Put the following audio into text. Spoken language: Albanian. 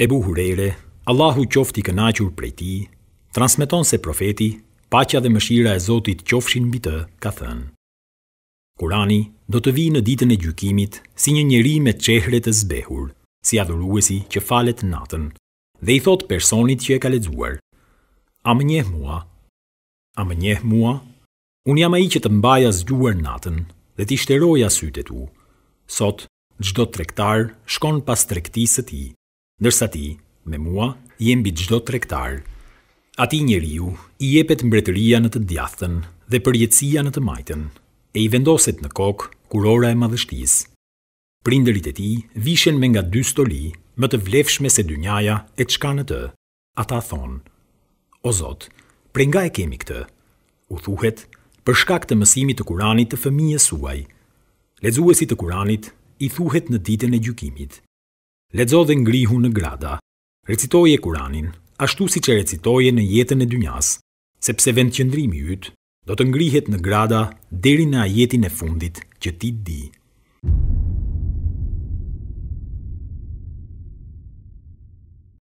Ebu Hurere, Allahu qofti kënachur prej ti, transmiton se profeti, paqja dhe mëshira e Zotit qofshin mbi të, ka thënë. Kurani do të vi në ditën e gjykimit si një njeri me qehre të zbehur, si adhuruesi që falet natën, dhe i thot personit që e ka ledzuar, a më njeh mua, a më njeh mua, unë jam a i që të mbaja zgjuar natën dhe ti shteroja sytet u, sot, gjdo trektar shkon pas trektisë ti. Nërsa ti, me mua, jem bi gjdo trektar. A ti njeri ju, i jepet mbretëria në të djathën dhe përjetësia në të majtën, e i vendoset në kokë kurora e madhështis. Prinderit e ti vishen me nga dy stoli, më të vlefshme se dynjaja e qka në të. Ata thonë, o zotë, pre nga e kemi këtë? U thuhet, për shkak të mësimit të kuranit të fëmijës suaj. Lezuesit të kuranit i thuhet në ditën e gjukimit ledzo dhe ngrihu në grada, recitoje kuranin, ashtu si që recitoje në jetën e dynjas, sepse vend qëndrimi ytë do të ngrihet në grada deri në ajetin e fundit që ti di.